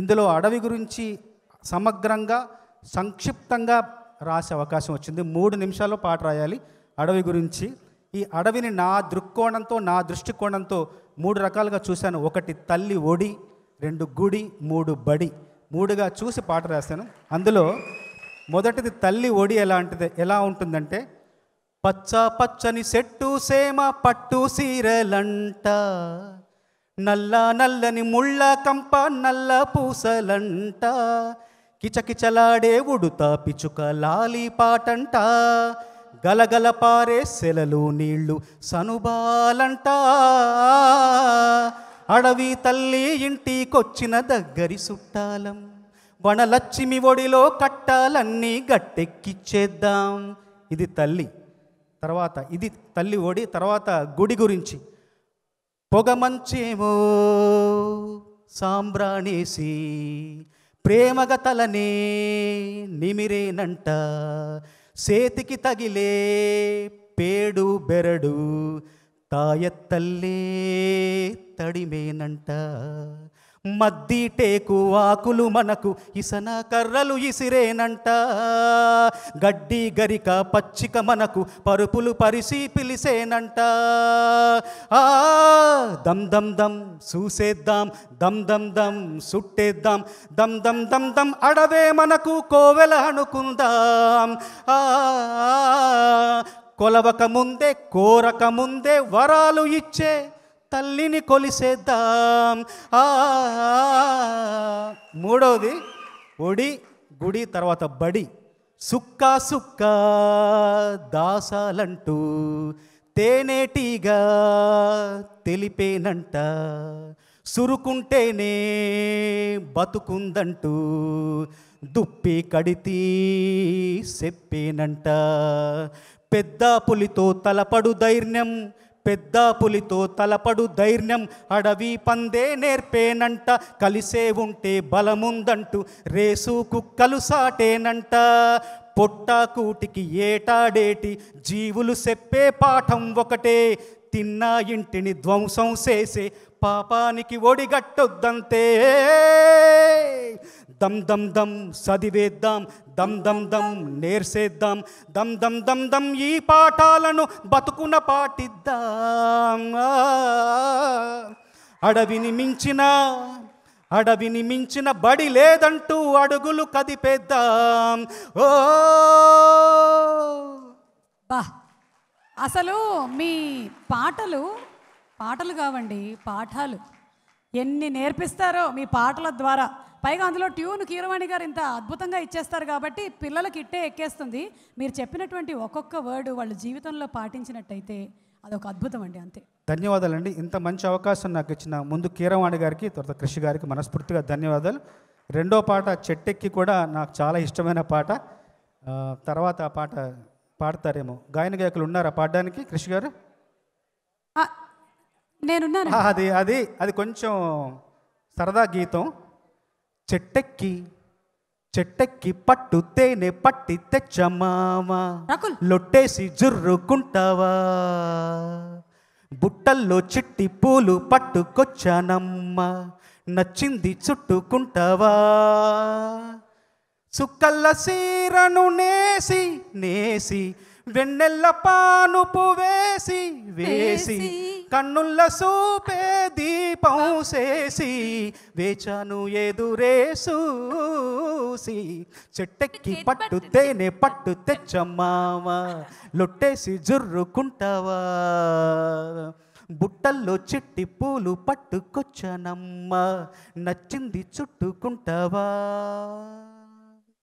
ఇందులో అడవి గురించి సమగ్రంగా సంక్షిప్తంగా రాసే అవకాశం వచ్చింది మూడు నిమిషాల్లో పాట రాయాలి అడవి గురించి ఈ అడవిని నా దృక్కోణంతో నా దృష్టికోణంతో మూడు రకాలుగా చూశాను ఒకటి తల్లి ఒడి రెండు గుడి మూడు బడి మూడుగా చూసి పాట రాశాను అందులో మొదటిది తల్లి ఒడి ఎలాంటిది ఎలా ఉంటుందంటే పచ్చ పచ్చని చెట్టు సేమ పట్టు సీరలంట నల్ల నల్లని ముళ్ళ కంప నల్ల పూసలంట కిచకిచలాడే ఉడుత పిచుక లాలి పాటంట గలగల పారే సెలలు నీళ్లు సనుబాలంట అడవి తల్లి ఇంటికొచ్చిన దగ్గరి సుట్టాలం వనలక్ష్మి ఒడిలో కట్టాలన్నీ గట్టెక్కిచ్చేద్దాం ఇది తల్లి తర్వాత ఇది తల్లి ఒడి తర్వాత గుడి గురించి పొగమంచేమో సాంబ్రాణేసి తలనే నిమిరేనంట సేతికి తగిలే పేడు బెరడు ತಾಯತ್ತಲ್ಲೇ తడిమేనంట మద్ది టేకు ఆకులు మనకు ఇసన కర్రలు ఇసిరేనంట గడ్డి గరిక పచ్చిక మనకు పరుపులు పరిసి పిలిసేనంట ఆ దమ్ దమ్ దమ్ చూసేద్దాం దమ్ దమ్ దమ్ సుట్టేద్దాం దమ్ దమ్ దమ్ దమ్ అడవే మనకు కోవెల అనుకుందాం ఆ కొలవకముందే కోరకముందే వరాలు ఇచ్చే తల్లిని కొలిసేద్దాం ఆ మూడవది ఒడి గుడి తర్వాత బడి సుక్క సుక్క దాసాలంటూ తేనేటిగా తెలిపేనంట సురుకుంటేనే బతుకుందంటూ దుప్పి కడితీ చెప్పేనంట పెద్ద పులితో తలపడు ధైర్యం పెద్ద పులితో తలపడు ధైర్యం అడవి పందే నేర్పేనంట కలిసే ఉంటే బలముందంటూ రేసు కుక్కలు సాటేనంట పొట్టాకూటికి ఏటాడేటి జీవులు చెప్పే పాఠం ఒకటే తిన్నా ఇంటిని ధ్వంసం చేసే పాపానికి ఒడిగట్టొద్దంతే దమ్ దమ్ దమ్ చదివేద్దాం దమ్ దమ్ దమ్ నేర్సేద్దాం దమ్ దమ్ దమ్ దమ్ ఈ పాఠాలను బతుకున పాటిద్దాం అడవిని మించిన అడవిని మించిన బడి లేదంటూ అడుగులు కదిపేద్దాం ఓ బా అసలు మీ పాటలు పాటలు కావండి పాఠాలు ఎన్ని నేర్పిస్తారో మీ పాటల ద్వారా పైగా అందులో ట్యూన్ కీరవాణి గారు ఇంత అద్భుతంగా ఇచ్చేస్తారు కాబట్టి పిల్లలకి ఇట్టే ఎక్కేస్తుంది మీరు చెప్పినటువంటి ఒక్కొక్క వర్డ్ వాళ్ళ జీవితంలో పాటించినట్టయితే అదొక అద్భుతం అండి అంతే ధన్యవాదాలండి ఇంత మంచి అవకాశం నాకు ఇచ్చిన ముందు కీరవాణి గారికి తర్వాత కృషి గారికి మనస్ఫూర్తిగా ధన్యవాదాలు రెండో పాట చెట్టెక్కి కూడా నాకు చాలా ఇష్టమైన పాట తర్వాత ఆ పాట పాడతారేమో గాయన గాయకులు ఉన్నారా పాడడానికి కృషి గారు నేనున్నాను అది అది అది కొంచెం సరదా గీతం చెట్టెక్కి చెట్టెక్కి పట్టు తేనె పట్టి తెచ్చమామా లొట్టేసి జుర్రుకుంటావా బుట్టల్లో చిట్టి పూలు పట్టుకొచ్చానమ్మా నచ్చింది చుట్టుకుంటావా సుక్కల్లసీ చీరను నేసి నేసి వెన్నెల్ల పానుపు వేసి వేసి కన్నుల్ల సూపే దీపం చేసి ఎదురే ఎదురేసూసి చెట్టెక్కి పట్టు తేనె పట్టు తెచ్చమ్మావా లొట్టేసి జుర్రుకుంటావా బుట్టల్లో చెట్టి పూలు పట్టుకొచ్చనమ్మ నచ్చింది చుట్టుకుంటావా